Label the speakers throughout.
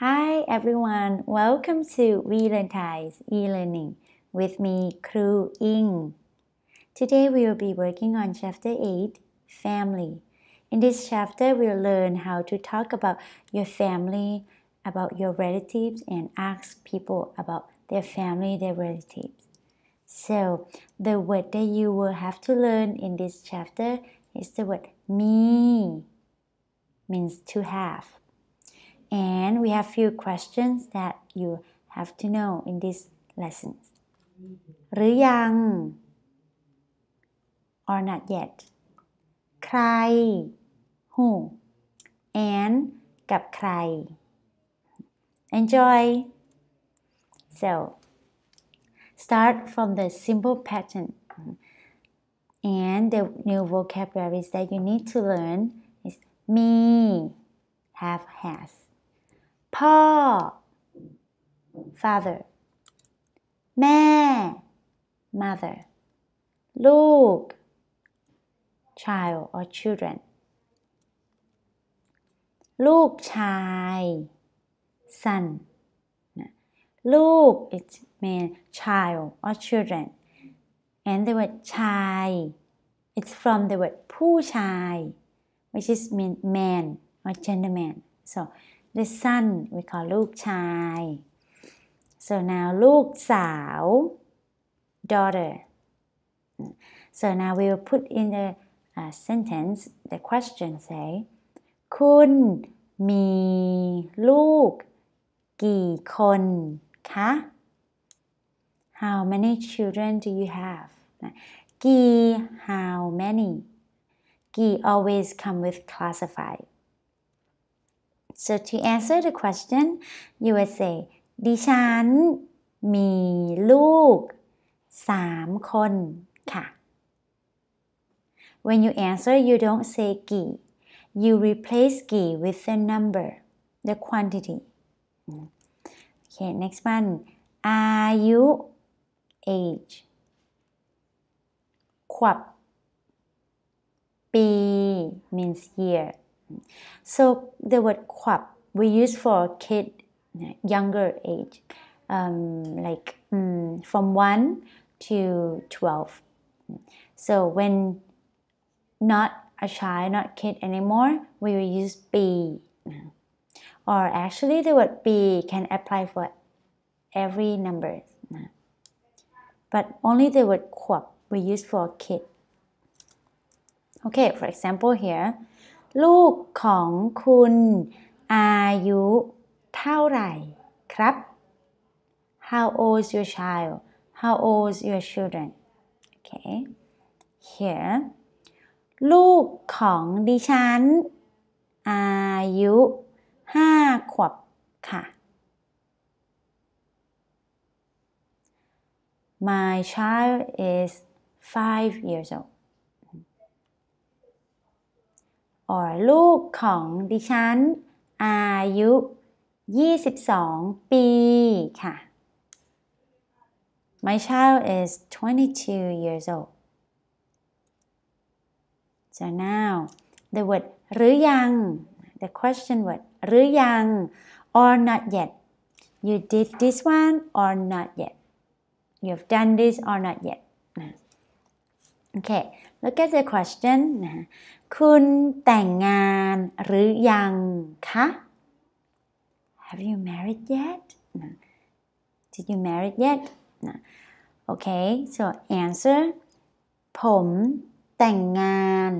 Speaker 1: Hi everyone, welcome to We Learn Thai's e-learning with me, Kru Ing. Today we will be working on chapter 8, Family. In this chapter, we'll learn how to talk about your family, about your relatives, and ask people about their family, their relatives. So, the word that you will have to learn in this chapter is the word me, means to have. And we have few questions that you have to know in this lesson. หรือยัง or not yet ใคร who and กับใคร enjoy so start from the simple pattern and the new vocabularies that you need to learn is me have has พ่อ father แม่ mother ลูก child or children ลูกชาย son ลูก it means child or children and the word ชาย it's from the word ผู้ชาย which is mean man or gentleman so the son we call ลูกชาย so now ลูกสาว daughter so now we will put in the uh, sentence the question say คุณมีลูกกี่คนคะ How many children do you have กี่ how many กี่ always come with classified so to answer the question, you would say ดิฉันมีลูกสามคนค่ะ When you answer, you don't say กี่ You replace กี่ with the number, the quantity. Okay, next one. อายุ age ขวบปี means year so the word kwap we use for kid younger age, um, like um, from one to twelve. So when not a child, not kid anymore, we will use be. Or actually, the word be can apply for every number, but only the word kwap we use for kid. Okay, for example here, ลูกของคุณอายุเท่าไหร่ครับ How old is your child How old is your children Okay here ลูกของดิฉันอายุห้าขวบค่ะ My child is five years old or ลูกของดิฉันอายุ22 ปี ค่ะ My child is 22 years old so now the word หรือยัง the question word หรือยัง or not yet you did this one or not yet you've done this or not yet okay Look at the question นะคุณแต่งงานหรือยังคะ Have you married yet Did you married yet นะ Okay so answer ผมแต่งงาน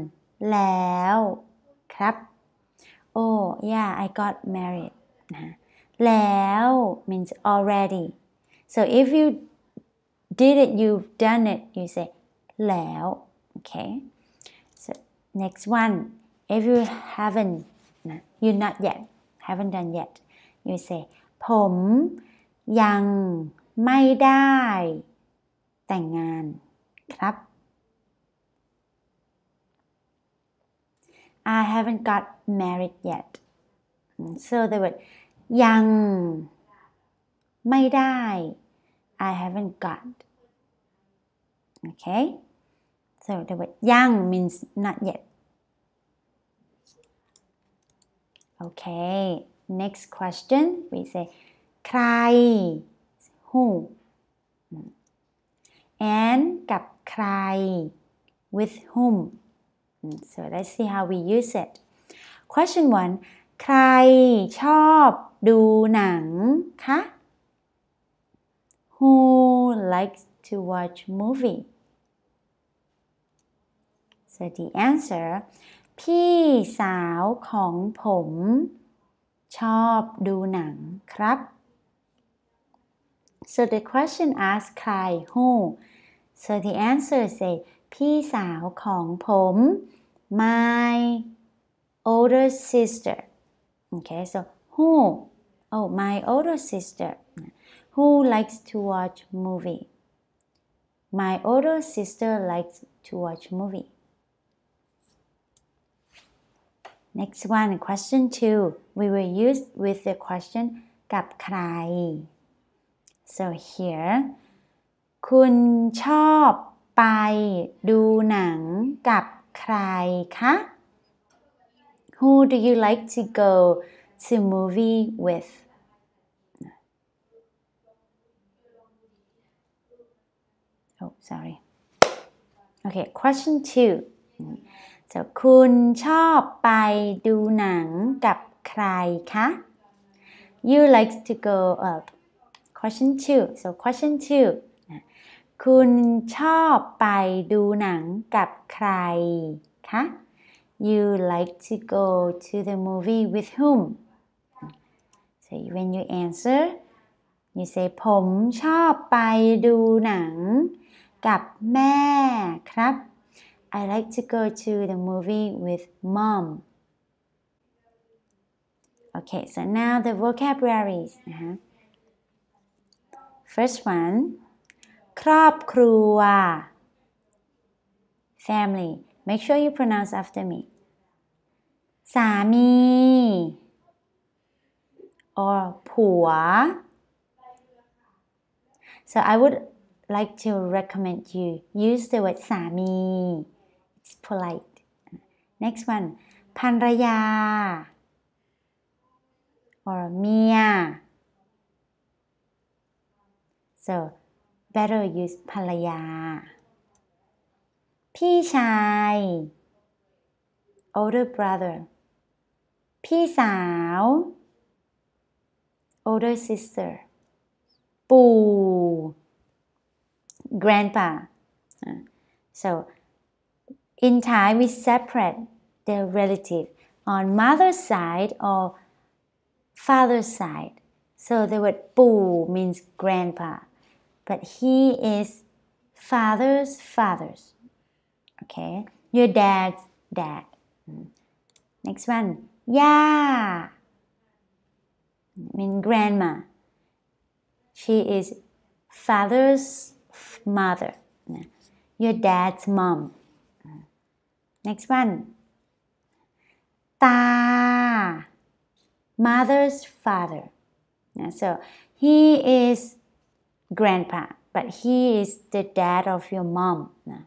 Speaker 1: แล้วครับ Oh yeah I got married นะ แล้ว means already so if you did it you've done it you say แล้ว Okay. So next one, if you haven't, you not yet, haven't done yet, you say ผมยังไม่ได้แต่งงาน ครับ I haven't got married yet so the word ยังไม่ได้ I haven't got okay So the word yang means not yet. Okay, next question we say ใคร who and cry. with whom so let's see how we use it question one ใครชอบดูหนังคะ who likes to watch movie So the answer พี่สาวของผมชอบดูหนังครับ So the question asks ใคร who So the answer say พี่สาวของผม my older sister Okay so who oh my older sister who likes to watch movie my older sister likes to watch movie Next one, question two. We will use with the question กับใคร So here คุณชอบไปดูหนังกับใครคะ Who do you like to go to movie with? Oh, sorry. Okay, question two. จ้าคุณชอบไปดูหนังกับใครคะ You like to go u p question two so question two คุณชอบไปดูหนังกับใครคะ You like to go to the movie with whom so when you answer you say ผมชอบไปดูหนังกับแม่ครับ I like to go to the movie with mom. Okay, so now the vocabularies. Uh -huh. First one, ครอบครัว family. Make sure you pronounce after me. สามี or ผัว so I would like to recommend you use the word สามี it's polite. Next one, Panraya or Mia. so better use ภรรยาพี่ชาย older brother พี่สาว older sister Boo, grandpa so in time, we separate their relative on mother's side or father's side. So the word "bu" means grandpa, but he is father's father's. Okay, your dad's dad. Hmm. Next one, yeah. I mean grandma. She is father's mother. Hmm. Your dad's mom. Next one. Ta. Mother's father. Yeah, so he is grandpa, but he is the dad of your mom. Yeah.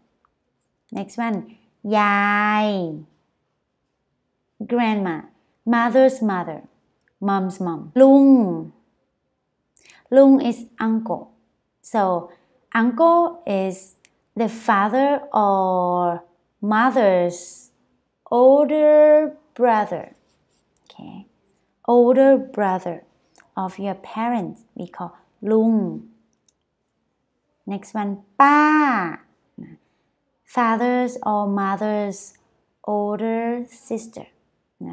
Speaker 1: Next one. Yai. Grandma. Mother's mother. Mom's mom. Lung. Lung is uncle. So uncle is the father or mother's older brother. Okay, older brother of your parents we call lung. Next one, ba father's or mother's older sister.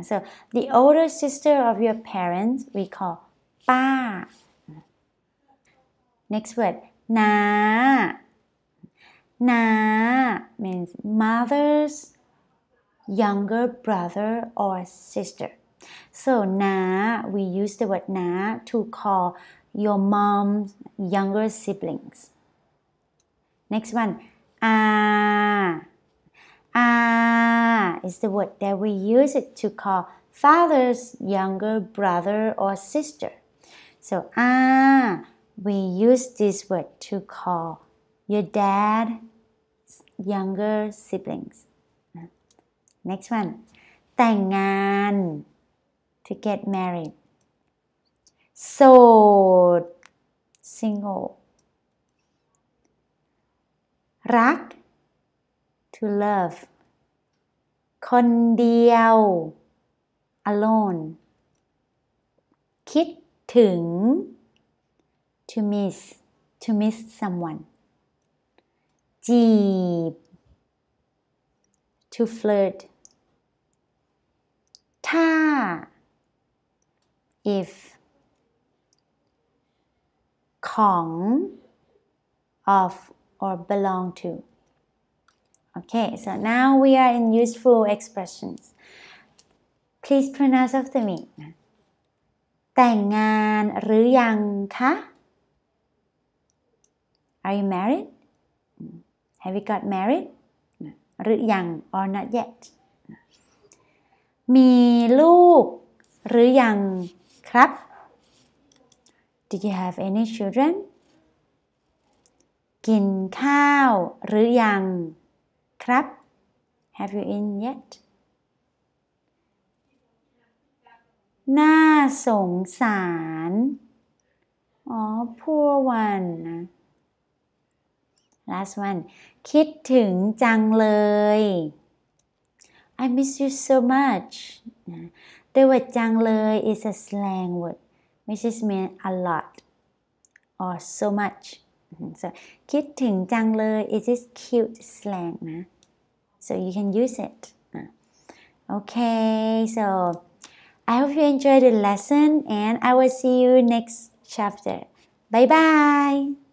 Speaker 1: So the older sister of your parents we call ba. Next word, na. Na means mother's younger brother or sister. So na, we use the word na to call your mom's younger siblings. Next one, ah. Ah is the word that we use it to call father's younger brother or sister. So ah, we use this word to call your dad's younger siblings. Next one. แต่งงาน to get married. So single. รัก to love. คนเดียว alone คิดถึง to miss to miss someone deep to flirt Ta if Kong of or belong to okay so now we are in useful expressions please pronounce after me แต่งงานหรือยังคะ are you married have you got married หรืออยัง or not yet มีลูกหรืออยังครับ Did you have any children กินข้าวหรืออยังครับ Have you e a t e n yet น่าสงสาร อ๋อ poor one นะ last one คิดถึงจังเลย I miss you so much The word แต่ว่าจังเลย is a slang word which is mean a lot or so much so คิดถึงจังเลย is this cute slang นะ so you can use it okay so I hope you enjoyed the lesson and I will see you next chapter bye bye